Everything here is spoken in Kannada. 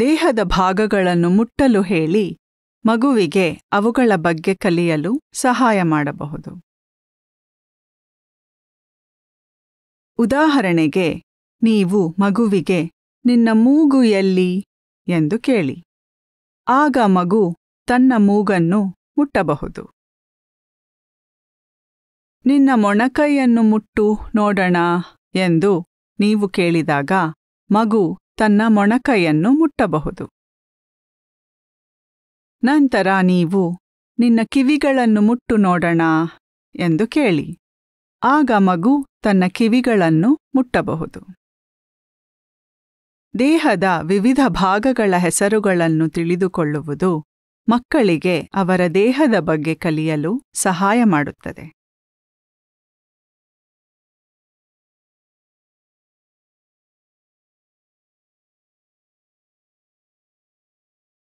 ದೇಹದ ಭಾಗಗಳನ್ನು ಮುಟ್ಟಲು ಹೇಳಿ ಮಗುವಿಗೆ ಅವುಗಳ ಬಗ್ಗೆ ಕಲಿಯಲು ಸಹಾಯ ಮಾಡಬಹುದು ಉದಾಹರಣೆಗೆ ನೀವು ಮಗುವಿಗೆ ನಿನ್ನ ಮೂಗು ಎಲ್ಲಿ ಎಂದು ಕೇಳಿ ಆಗ ಮಗು ತನ್ನ ಮೂಗನ್ನು ಮುಟ್ಟಬಹುದು ನಿನ್ನ ಮೊಣಕೈಯನ್ನು ಮುಟ್ಟು ನೋಡೋಣ ಎಂದು ನೀವು ಕೇಳಿದಾಗ ಮಗು ತನ್ನ ಮೊಣಕೈಯನ್ನು ಮುಟ್ಟಬಹುದು ನಂತರ ನೀವು ನಿನ್ನ ಕಿವಿಗಳನ್ನು ಮುಟ್ಟು ನೋಡೋಣ ಎಂದು ಕೇಳಿ ಆಗ ಮಗು ತನ್ನ ಕಿವಿಗಳನ್ನು ಮುಟ್ಟಬಹುದು ದೇಹದ ವಿವಿಧ ಭಾಗಗಳ ಹೆಸರುಗಳನ್ನು ತಿಳಿದುಕೊಳ್ಳುವುದು ಮಕ್ಕಳಿಗೆ ಅವರ ದೇಹದ ಬಗ್ಗೆ ಕಲಿಯಲು ಸಹಾಯ ಮಾಡುತ್ತದೆ